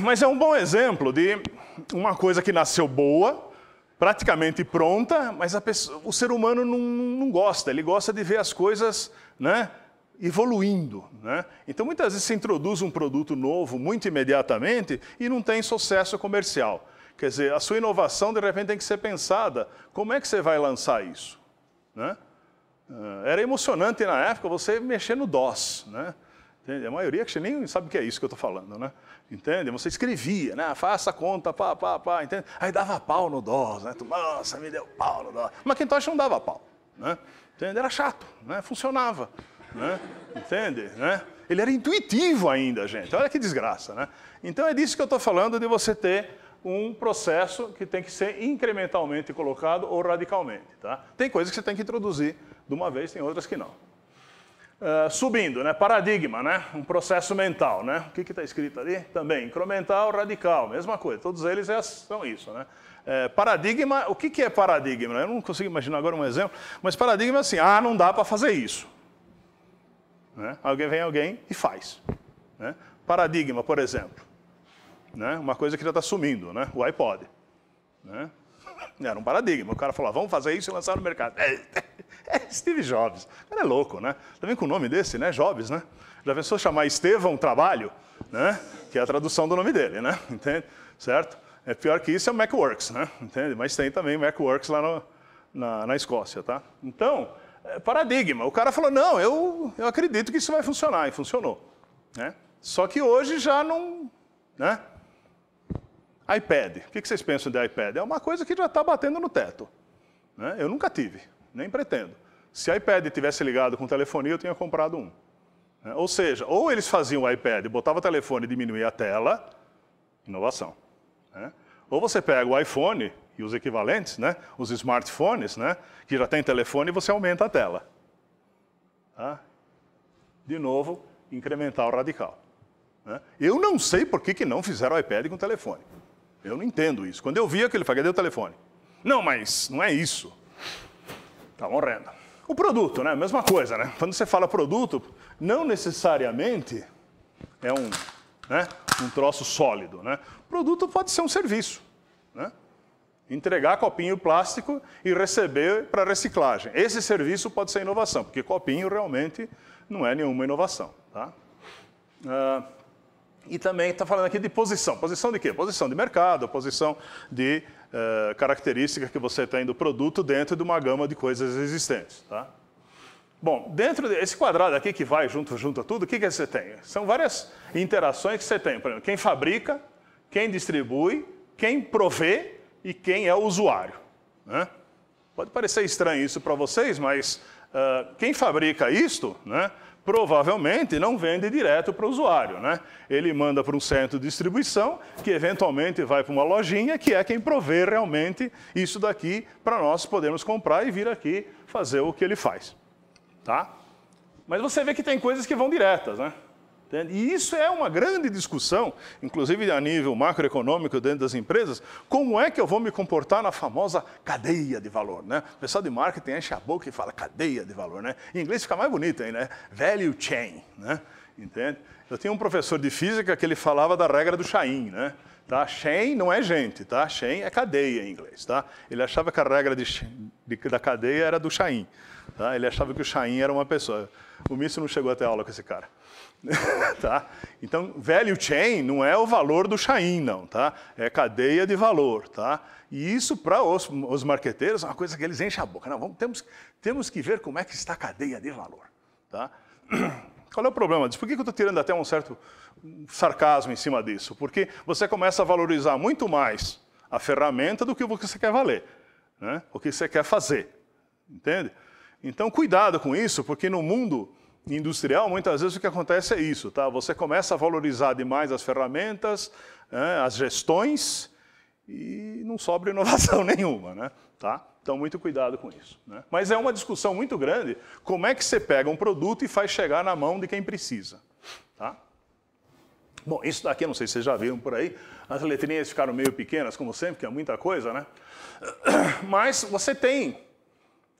Mas é um bom exemplo de uma coisa que nasceu boa, praticamente pronta, mas pessoa, o ser humano não, não, gosta, ele gosta de ver as coisas né, evoluindo. Né? Então, muitas vezes se introduz um produto novo muito imediatamente e não tem sucesso comercial. Quer dizer, a sua inovação de repente tem que ser pensada. Como é que você vai lançar isso? Né? Era emocionante na época você mexer no DOS. Né? Entende? A maioria que nem sabe o que é isso que eu estou falando, né? Entende? Você escrevia, né? Faça conta, pá, pá, pá, entende? Aí dava pau no dó, né? Tu, Nossa, me deu pau no DOS. Macintosh não dava pau, né? Entende? Era chato, né? Funcionava, né? Entende? Né? Ele era intuitivo ainda, gente. Olha que desgraça, né? Então é disso que eu estou falando de você ter um processo que tem que ser incrementalmente colocado ou radicalmente, tá? Tem coisas que você tem que introduzir de uma vez, tem outras que não. Eh, subindo, né? paradigma, né? um processo mental. Né? O que está escrito ali? Também, incremental, radical, mesma coisa. Todos eles é, são isso. Né? É, paradigma, o que, que é paradigma? Eu não consigo imaginar agora um exemplo, mas paradigma é assim, ah, não dá para fazer isso. Né? Alguém vem alguém e faz. Né? Paradigma, por exemplo. Né? Uma coisa que já está sumindo, né? o iPod. Né? Era um paradigma. O cara falou, ah, vamos fazer isso e lançar no mercado. É Steve Jobs. O cara é louco, né? Tá vendo com o nome desse, né? Jobs, né? Já pensou chamar Estevão Trabalho, né? Que é a tradução do nome dele, né? Entende? Certo? É pior que isso é o Macworks, né? Entende? Mas tem também Macworks lá no, na, na Escócia, tá? Então, é paradigma. O cara falou, não, eu, eu acredito que isso vai funcionar, e funcionou. Né? Só que hoje já não... Né? iPad. O que vocês pensam de iPad? É uma coisa que já está batendo no teto. Né? Eu nunca tive nem pretendo. Se o iPad tivesse ligado com telefonia, eu tinha comprado um. Né? Ou seja, ou eles faziam o iPad, botava o telefone e diminuía a tela, inovação. Né? Ou você pega o iPhone e os equivalentes, né? os smartphones, né? que já tem telefone, e você aumenta a tela. Tá? De novo, incremental radical. Né? Eu não sei por que, que não fizeram o iPad com telefone. Eu não entendo isso. Quando eu vi aquilo, falei, cadê o telefone? Não, mas não é isso. Tá horrendo. O produto, né? Mesma coisa, né? Quando você fala produto, não necessariamente é um, né? um troço sólido, né? produto pode ser um serviço, né? Entregar copinho plástico e receber para reciclagem. Esse serviço pode ser inovação, porque copinho realmente não é nenhuma inovação, tá? Uh, e também está falando aqui de posição. Posição de quê? Posição de mercado, posição de eh, característica que você tem do produto dentro de uma gama de coisas existentes. Tá? Bom, dentro desse quadrado aqui que vai junto, junto a tudo, o que, que você tem? São várias interações que você tem. Por exemplo, quem fabrica, quem distribui, quem provê e quem é o usuário. Né? Pode parecer estranho isso para vocês, mas uh, quem fabrica isto, né, provavelmente não vende direto para o usuário. Né? Ele manda para um centro de distribuição, que eventualmente vai para uma lojinha, que é quem provê realmente isso daqui para nós podermos comprar e vir aqui fazer o que ele faz. Tá? Mas você vê que tem coisas que vão diretas, né? E isso é uma grande discussão, inclusive a nível macroeconômico dentro das empresas, como é que eu vou me comportar na famosa cadeia de valor, né? O pessoal de marketing enche a boca e fala cadeia de valor, né? Em inglês fica mais bonito aí, né? Value chain, né? Entende? Eu tinha um professor de física que ele falava da regra do Chain, né? Tá? Chain não é gente, tá? Chain é cadeia em inglês, tá? Ele achava que a regra de, de, da cadeia era do Chain, tá? Ele achava que o Chain era uma pessoa. O Mício não chegou até a aula com esse cara. tá? Então, value chain não é o valor do Chain, não, tá? É cadeia de valor, tá? E isso para os, os marqueteiros é uma coisa que eles enchem a boca. Não, vamos, temos, temos que ver como é que está a cadeia de valor, tá? Qual é o problema disso? Por que eu estou tirando até um certo sarcasmo em cima disso? Porque você começa a valorizar muito mais a ferramenta do que o que você quer valer, né? o que você quer fazer, entende? Então, cuidado com isso, porque no mundo industrial, muitas vezes o que acontece é isso, tá? Você começa a valorizar demais as ferramentas, né, as gestões e não sobra inovação nenhuma, né? Tá? Então, muito cuidado com isso. Né? Mas é uma discussão muito grande como é que você pega um produto e faz chegar na mão de quem precisa. Tá? Bom, isso daqui, não sei se vocês já viram por aí, as letrinhas ficaram meio pequenas, como sempre, que é muita coisa, né? Mas você tem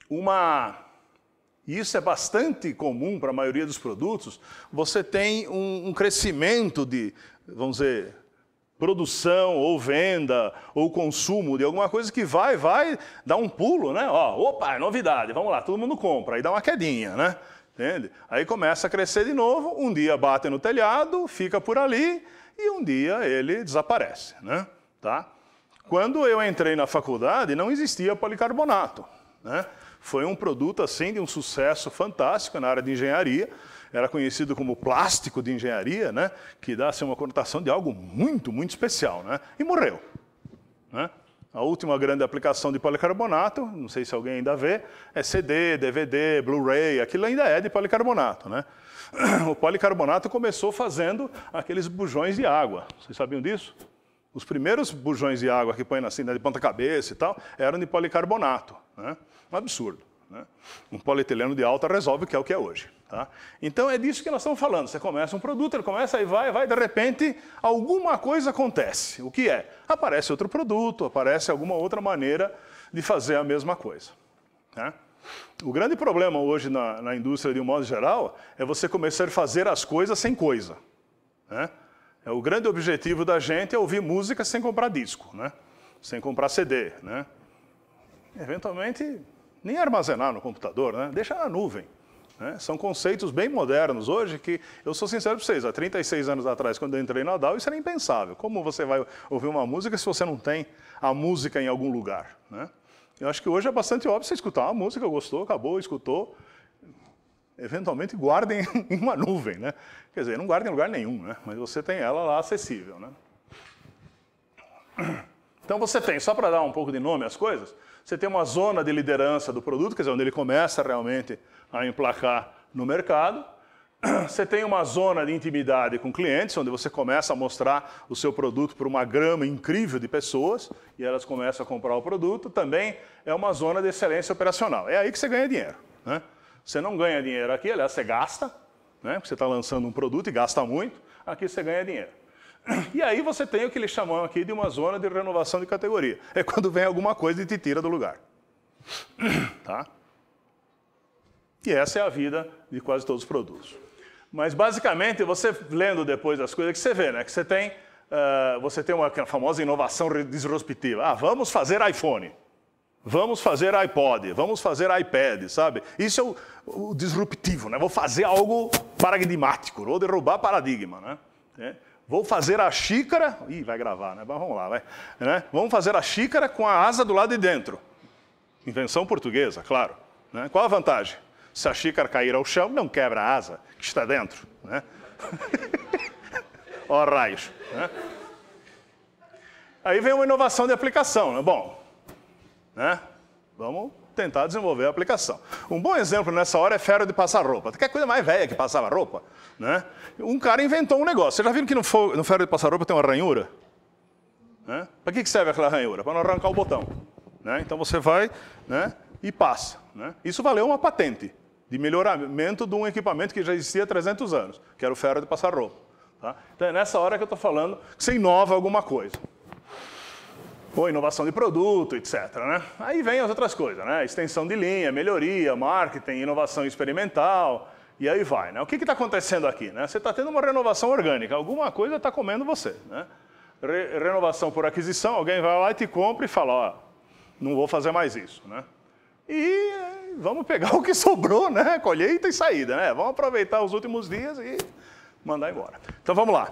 uma e isso é bastante comum para a maioria dos produtos, você tem um, um crescimento de, vamos dizer, produção ou venda ou consumo de alguma coisa que vai, vai dá um pulo, né? Ó, opa, é novidade, vamos lá, todo mundo compra, aí dá uma quedinha, né? Entende? Aí começa a crescer de novo, um dia bate no telhado, fica por ali e um dia ele desaparece, né? Tá? Quando eu entrei na faculdade, não existia policarbonato, né? Foi um produto, assim, de um sucesso fantástico na área de engenharia. Era conhecido como plástico de engenharia, né? que dá assim, uma conotação de algo muito, muito especial. Né? E morreu. Né? A última grande aplicação de policarbonato, não sei se alguém ainda vê, é CD, DVD, Blu-ray, aquilo ainda é de policarbonato. Né? O policarbonato começou fazendo aqueles bujões de água. Vocês sabiam disso? Os primeiros bujões de água que põem na assim, né, de ponta cabeça e tal, eram de policarbonato. Né? Um absurdo. Né? Um polietileno de alta resolve o que é o que é hoje. Tá? Então é disso que nós estamos falando. Você começa um produto, ele começa e vai, vai, de repente alguma coisa acontece. O que é? Aparece outro produto, aparece alguma outra maneira de fazer a mesma coisa. Né? O grande problema hoje na, na, indústria, de um modo geral, é você começar a fazer as coisas sem coisa. Né? É o grande objetivo da gente é ouvir música sem comprar disco, né? sem comprar CD. Né? eventualmente nem armazenar no computador, né? deixar na nuvem. Né? São conceitos bem modernos hoje que, eu sou sincero para vocês, há 36 anos atrás, quando eu entrei na DAO, isso era impensável. Como você vai ouvir uma música se você não tem a música em algum lugar? Né? Eu acho que hoje é bastante óbvio você escutar uma música, gostou, acabou, escutou. Eventualmente guardem em uma nuvem, né? Quer dizer, não guardem em lugar nenhum, né? Mas você tem ela lá acessível, né? Então você tem, só para dar um pouco de nome às coisas, você tem uma zona de liderança do produto, quer dizer, onde ele começa realmente a emplacar no mercado. Você tem uma zona de intimidade com clientes, onde você começa a mostrar o seu produto para uma grama incrível de pessoas e elas começam a comprar o produto. Também é uma zona de excelência operacional. É aí que você ganha dinheiro. Né? Você não ganha dinheiro aqui, aliás, você gasta, né? porque você está lançando um produto e gasta muito. Aqui você ganha dinheiro. E aí você tem o que eles chamam aqui de uma zona de renovação de categoria. É quando vem alguma coisa e te tira do lugar. Tá? E essa é a vida de quase todos os produtos. Mas basicamente, você lendo depois das coisas que você vê, né? Que você tem, uh, você tem uma famosa inovação disruptiva. Ah, vamos fazer iPhone. Vamos fazer iPod, vamos fazer iPad, sabe? Isso é o, o disruptivo, né? Vou fazer algo paradigmático, vou derrubar paradigma, né? É. Vou fazer a xícara. Ih, vai gravar, né? Mas vamos lá, vai. Né? Vamos fazer a xícara com a asa do lado de dentro. Invenção portuguesa, claro. Né? Qual a vantagem? Se a xícara cair ao chão, não quebra a asa que está dentro. Né? Ó, oh, raios. Né? Aí vem uma inovação de aplicação. Né? Bom, né? vamos tentar desenvolver a aplicação. Um bom exemplo nessa hora é ferro de passar roupa. Que é coisa mais velha que passava roupa. Né? Um cara inventou um negócio. Vocês já viram que no, ferro de passar roupa tem uma ranhura? Né? Para que serve aquela ranhura? Para não arrancar o botão. Né? Então você vai né, e passa. Né? Isso valeu uma patente de melhoramento de um equipamento que já existia há 300 anos, que era o ferro de passar roupa. Tá? Então é nessa hora que eu estou falando que você inova alguma coisa ou inovação de produto, etc. Né? Aí vem as outras coisas, né? extensão de linha, melhoria, marketing, inovação experimental, e aí vai. Né? O que está acontecendo aqui? Né? Você está tendo uma renovação orgânica, alguma coisa está comendo você. Né? Re renovação por aquisição, alguém vai lá e te compra e fala, não vou fazer mais isso. Né? E eh, vamos pegar o que sobrou, né? colheita e saída. Né? Vamos aproveitar os últimos dias e mandar embora. Então vamos lá.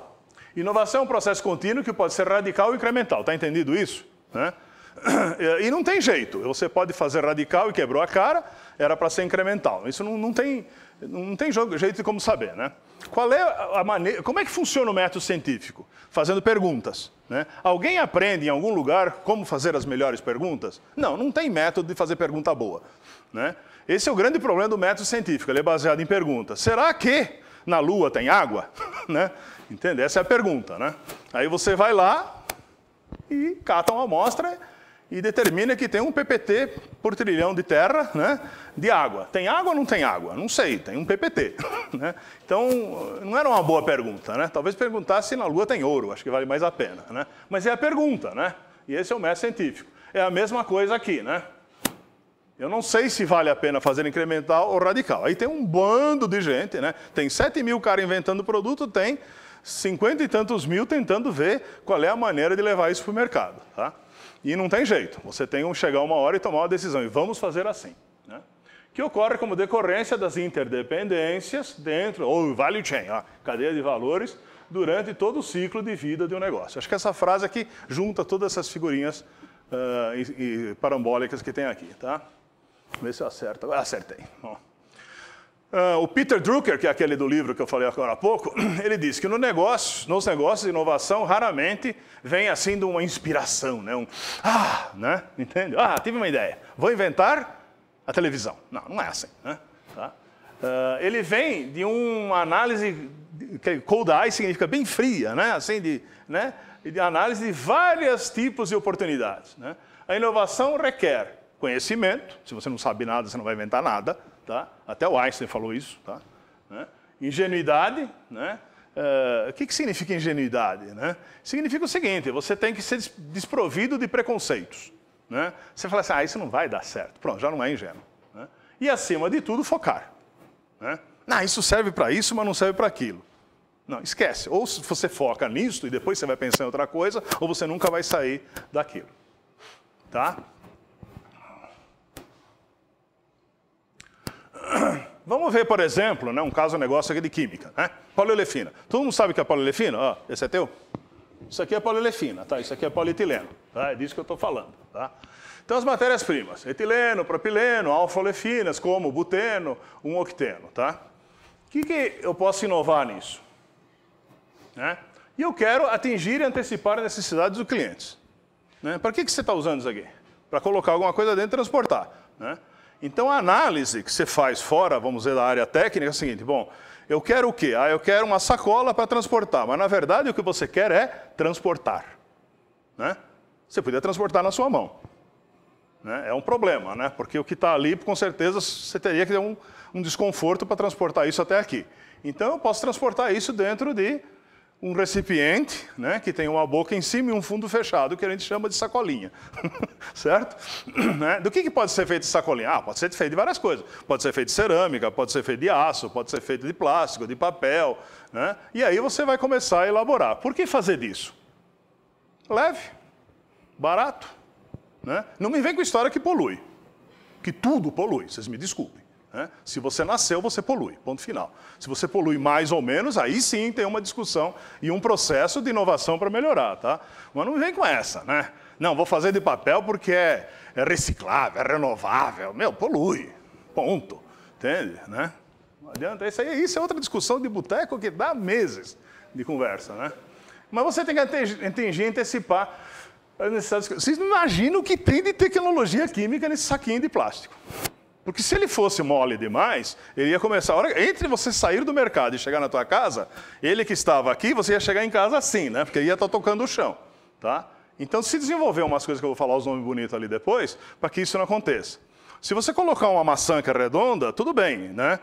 Inovação é um processo contínuo que pode ser radical ou incremental. Está entendido isso? Né? E não tem jeito, você pode fazer radical e quebrou a cara, era para ser incremental. Isso não, não tem, não tem jeito de como saber. Né? Qual é a maneira, como é que funciona o método científico? Fazendo perguntas. Né? Alguém aprende em algum lugar como fazer as melhores perguntas? Não, não tem método de fazer pergunta boa. Né? Esse é o grande problema do método científico, ele é baseado em perguntas. Será que na Lua tem água? né? Entende? Essa é a pergunta. Né? Aí você vai lá, e catam a amostra e determina que tem um PPT por trilhão de terra né, de água. Tem água ou não tem água? Não sei, tem um PPT. Né? Então, não era uma boa pergunta. Né? Talvez perguntasse se na Lua tem ouro, acho que vale mais a pena. Né? Mas é a pergunta, né? e esse é o método científico. É a mesma coisa aqui. Né? Eu não sei se vale a pena fazer incremental ou radical. Aí tem um bando de gente, né? tem 7 mil caras inventando produto, tem cinquenta e tantos mil tentando ver qual é a maneira de levar isso para o mercado. Tá? E não tem jeito, você tem que chegar uma hora e tomar uma decisão, e vamos fazer assim. Né? Que ocorre como decorrência das interdependências dentro, ou value chain, ó, cadeia de valores, durante todo o ciclo de vida de um negócio. Acho que essa frase aqui junta todas essas figurinhas uh, e, e parambólicas que tem aqui. Tá? Vamos ver se eu acerto. acertei. Uh, o Peter Drucker, que é aquele do livro que eu falei agora há pouco, ele diz que no negócio, nos negócios inovação raramente vem assim de uma inspiração, né? um ah, né? entende? Ah, tive uma ideia, vou inventar a televisão. Não, não é assim. Né? Tá? Uh, ele vem de uma análise, que cold eye significa bem fria, né? assim de, né? de análise de vários tipos de oportunidades. Né? A inovação requer conhecimento, se você não sabe nada, você não vai inventar nada Tá? Até o Einstein falou isso. Tá? Né? Ingenuidade. Né? Uh, o que, que significa ingenuidade? Né? Significa o seguinte: você tem que ser desprovido de preconceitos. Né? Você fala assim, ah, isso não vai dar certo. Pronto, já não é ingênuo. Né? E acima de tudo, focar. Né? Não, ah, isso serve para isso, mas não serve para aquilo. Não, esquece. Ou você foca nisso e depois você vai pensar em outra coisa, ou você nunca vai sair daquilo. Tá? Vamos ver, por exemplo, né, um caso, um negócio aqui de química. Né? Poliolefina. Todo mundo sabe o que é poliolefina? Ó, esse é teu? Isso aqui é poliolefina, tá? Isso aqui é polietileno. Tá? É disso que eu estou falando. Tá? Então, as matérias-primas. Etileno, propileno, alfa-olefinas, como buteno, um octeno Tá? O que, que eu posso inovar nisso? Né? E eu quero atingir e antecipar as necessidades dos clientes. Né? Para que, que você está usando isso aqui? Para colocar alguma coisa dentro e transportar. Né? Então, a análise que você faz fora, vamos dizer, da área técnica é a seguinte: bom, eu quero o quê? Ah, eu quero uma sacola para transportar. Mas, na verdade, o que você quer é transportar. Né? Você podia transportar na sua mão. Né? É um problema, né? porque o que está ali, com certeza, você teria que ter um, um desconforto para transportar isso até aqui. Então, eu posso transportar isso dentro de um recipiente né, que tem uma boca em cima e um fundo fechado, que a gente chama de sacolinha. certo? né? Do que, que, pode ser feito de sacolinha? Ah, pode ser feito de várias coisas. Pode ser feito de cerâmica, pode ser feito de aço, pode ser feito de plástico, de papel. Né? E aí você vai começar a elaborar. Por que fazer disso? Leve, barato. Né? Não me vem com história que polui. Que tudo polui, vocês me desculpem. Né? Se você nasceu, você polui, ponto final. Se você polui mais ou menos, aí sim tem uma discussão e um processo de inovação para melhorar, tá? Mas não vem com essa, né? Não, vou fazer de papel porque é, é reciclável, é renovável. Meu, polui, ponto. Entende, né? Não adianta, isso aí isso é outra discussão de boteco que dá meses de conversa, né? Mas você tem que entender antecipar as necessidades. Vocês não imaginam o que tem de tecnologia química nesse saquinho de plástico. Porque se ele fosse mole demais, ele ia começar. Hora, entre você sair do mercado e chegar na tua casa, ele que estava aqui, você ia chegar em casa assim, né? Porque ia estar tá tocando o chão, tá? Então se desenvolver umas coisas que eu vou falar os nomes bonitos ali depois, para que isso não aconteça. Se você colocar uma maçã que é redonda, tudo bem, né?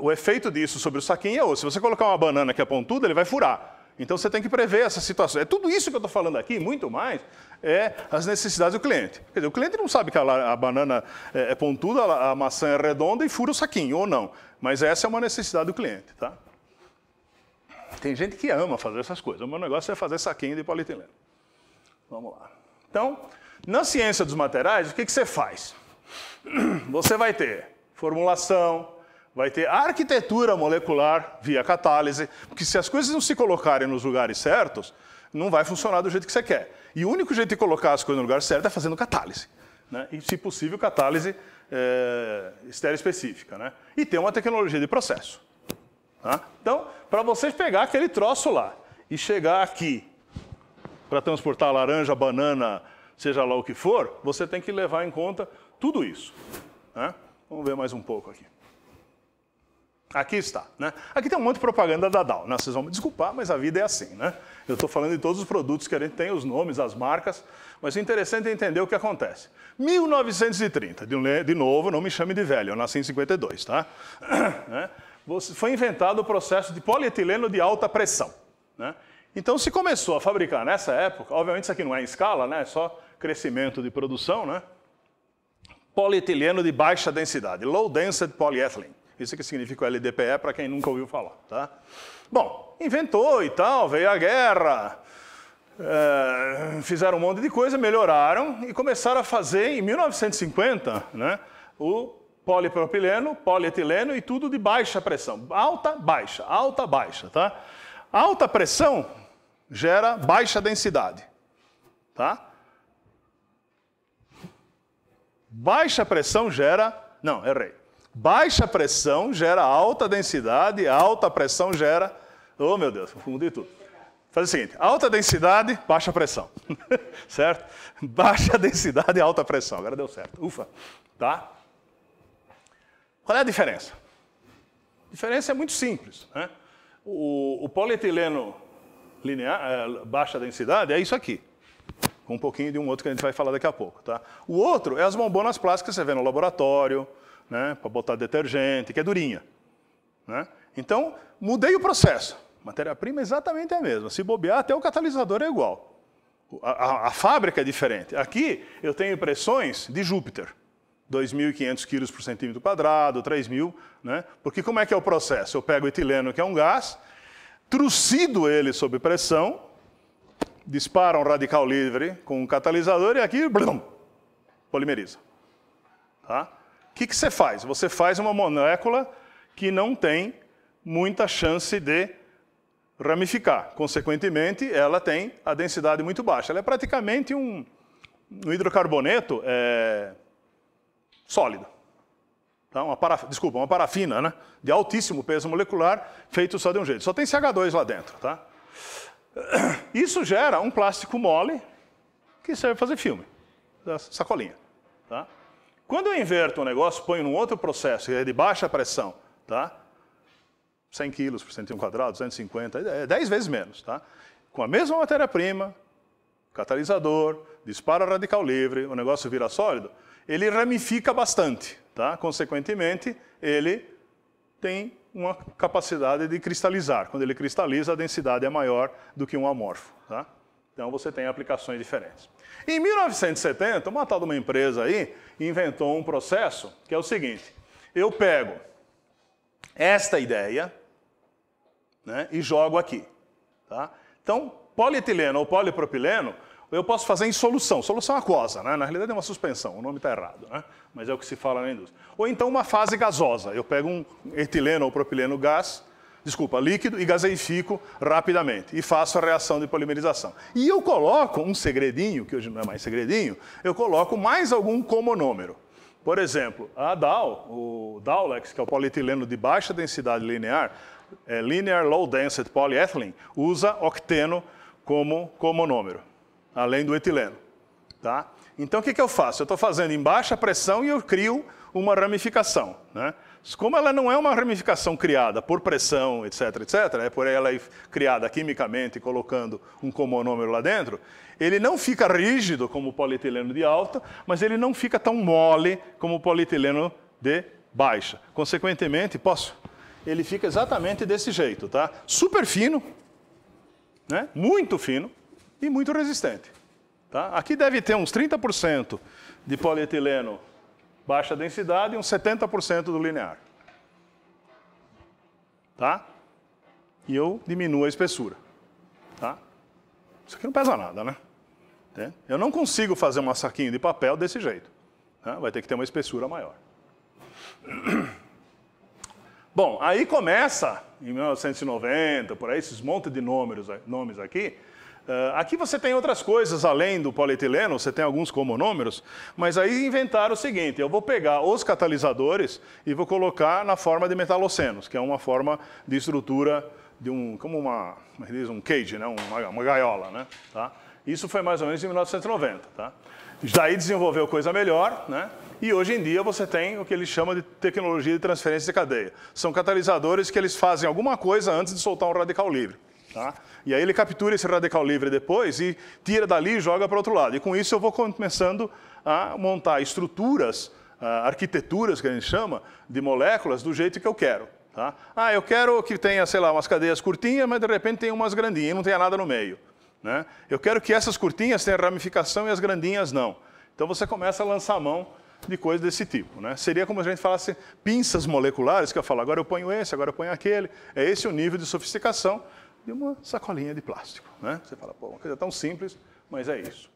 O efeito disso sobre o saquinho é outro. Se você colocar uma banana que é pontuda, ele vai furar. Então você tem que prever essa situação. É tudo isso que eu estou falando aqui, muito mais, é as necessidades do cliente. Quer dizer, o cliente não sabe que a, a banana é, é pontuda, a, a maçã é redonda e fura o saquinho, ou não. Mas essa é uma necessidade do cliente, tá? Tem gente que ama fazer essas coisas. O meu negócio é fazer saquinho de polietileno. Vamos lá. Então, na ciência dos materiais, o que, que você faz? Você vai ter formulação, vai ter arquitetura molecular via catálise, porque se as coisas não se colocarem nos lugares certos, não vai funcionar do jeito que você quer. E o único jeito de colocar as coisas no lugar certo é fazendo catálise. Né? E, se possível, catálise é, específica. Né? E tem uma tecnologia de processo. Tá? Então, para vocês pegar aquele troço lá e chegar aqui para transportar laranja, banana, seja lá o que for, você tem que levar em conta tudo isso. Né? Vamos ver mais um pouco aqui. Aqui está. Né? Aqui tem um monte de propaganda da Dow. Né? Vocês vão me desculpar, mas a vida é assim. Né? Eu estou falando de todos os produtos que a gente tem, os nomes, as marcas, mas o interessante é entender o que acontece. 1930, de novo, não me chame de velho, eu nasci em 52, tá? Né? Foi inventado o processo de polietileno de alta pressão. Né? Então se começou a fabricar nessa época, obviamente isso aqui não é em escala, né? é só crescimento de produção, né? polietileno de baixa densidade, low density polyethylene. Isso que significa o LDPE para quem nunca ouviu falar. Tá? Bom, inventou e tal, veio a guerra, é, fizeram um monte de coisa, melhoraram e começaram a fazer, em 1950, né, o polipropileno, polietileno e tudo de baixa pressão. Alta, baixa, alta, baixa. Tá? Alta pressão gera baixa densidade. Tá? Baixa pressão gera. Não, errei. Baixa pressão gera alta densidade, alta pressão gera. Oh, meu Deus, confundi tudo. Faz o seguinte: alta densidade, baixa pressão. certo? Baixa densidade, alta pressão. Agora deu certo. Ufa. Tá? Qual é a diferença? A diferença é muito simples. Né? O, o polietileno linear, é, baixa densidade, é isso aqui. Com um pouquinho de um outro que a gente vai falar daqui a pouco. Tá? O outro é as bombonas plásticas que você vê no laboratório, né, para botar detergente, que é durinha. Né? Então, mudei o processo. Matéria-prima é exatamente a mesma. Se bobear, até o catalisador é igual. A, a, a, fábrica é diferente. Aqui eu tenho pressões de Júpiter. 2.500 quilos por centímetro quadrado, 3.000, né? Porque como é que é o processo? Eu pego o etileno, que é um gás, trucido ele sob pressão, disparo um radical livre com um catalisador e aqui, blum, polimeriza. Tá? que, que você faz? Você faz uma molécula que não tem muita chance de ramificar. Consequentemente, ela tem a densidade muito baixa. Ela é praticamente um, um hidrocarboneto é, sólido. Tá? Uma paraf... Desculpa, uma parafina, né? De altíssimo peso molecular, feito só de um jeito. Só tem CH2 lá dentro, tá? Isso gera um plástico mole que serve para fazer filme, sacolinha. Tá? Quando eu inverto o negócio, ponho num outro processo, que é de baixa pressão, tá? 100 quilos por centímetro quadrado, 250, é 10 vezes menos, tá? Com a mesma matéria-prima, catalisador, dispara radical livre, o negócio vira sólido, ele ramifica bastante, tá? Consequentemente, ele tem uma capacidade de cristalizar. Quando ele cristaliza, a densidade é maior do que um amorfo, tá? Então você tem aplicações diferentes. Em 1970, uma tal de uma empresa aí inventou um processo que é o seguinte: eu pego esta ideia né, e jogo aqui. Tá? Então, polietileno ou polipropileno, eu posso fazer em solução, solução aquosa, né? na realidade é uma suspensão, o nome está errado, né? mas é o que se fala na indústria. Ou então uma fase gasosa, eu pego um etileno ou propileno gás desculpa, líquido e gaseifico rapidamente e faço a reação de polimerização. E eu coloco um segredinho, que hoje não é mais segredinho, eu coloco mais algum comonômero. Por exemplo, a DAL, o Dowlex, que é o polietileno de baixa densidade linear, é Linear Low Density Polyethylene, usa octeno como comonômero, além do etileno. Tá? Então, o que, que eu faço? Eu estou fazendo em baixa pressão e eu crio uma ramificação. Né? Como ela não é uma ramificação criada por pressão, etc., etc., é por ela criada quimicamente colocando um comonômero lá dentro, ele não fica rígido como o polietileno de alta, mas ele não fica tão mole como o polietileno de baixa. Consequentemente, posso? Ele fica exatamente desse jeito, tá? Super fino, né? muito fino e muito resistente. Tá? Aqui deve ter uns 30% de polietileno baixa densidade e uns 70% do linear. Tá? E eu diminuo a espessura. Tá? Isso aqui não pesa nada, né? Eu não consigo fazer um saquinha de papel desse jeito. Né? Vai ter que ter uma espessura maior. Bom, aí começa, em 1990, por aí, esses monte de números, nomes aqui, ah, aqui você tem outras coisas além do polietileno, você tem alguns comonômeros, mas aí inventaram o seguinte: eu vou pegar os catalisadores e vou colocar na forma de metalocenos, que é uma forma de estrutura de um, como uma, é um cage, né? uma, uma gaiola, né? Tá? Isso foi mais ou menos em 1990, tá? Daí desenvolveu coisa melhor, né? E hoje em dia você tem o que eles chamam de tecnologia de transferência de cadeia. São catalisadores que eles fazem alguma coisa antes de soltar um radical livre. Tá? E aí ele captura esse radical livre depois e tira dali e joga para outro lado. E com isso eu vou começando a montar estruturas, ah, arquiteturas que a gente chama, de moléculas do jeito que eu quero. Tá? Ah, eu quero que tenha, sei lá, umas cadeias curtinhas, mas de repente tem umas grandinhas e não tenha nada no meio. Né? Eu quero que essas curtinhas tenham ramificação e as grandinhas não. Então você começa a lançar a mão de coisas desse tipo. Né? Seria como se a gente falasse pinças moleculares, que eu falo, agora eu ponho esse, agora eu ponho aquele. É esse o nível de sofisticação de uma sacolinha de plástico. Né? Você fala, pô, uma coisa tão simples, mas é isso.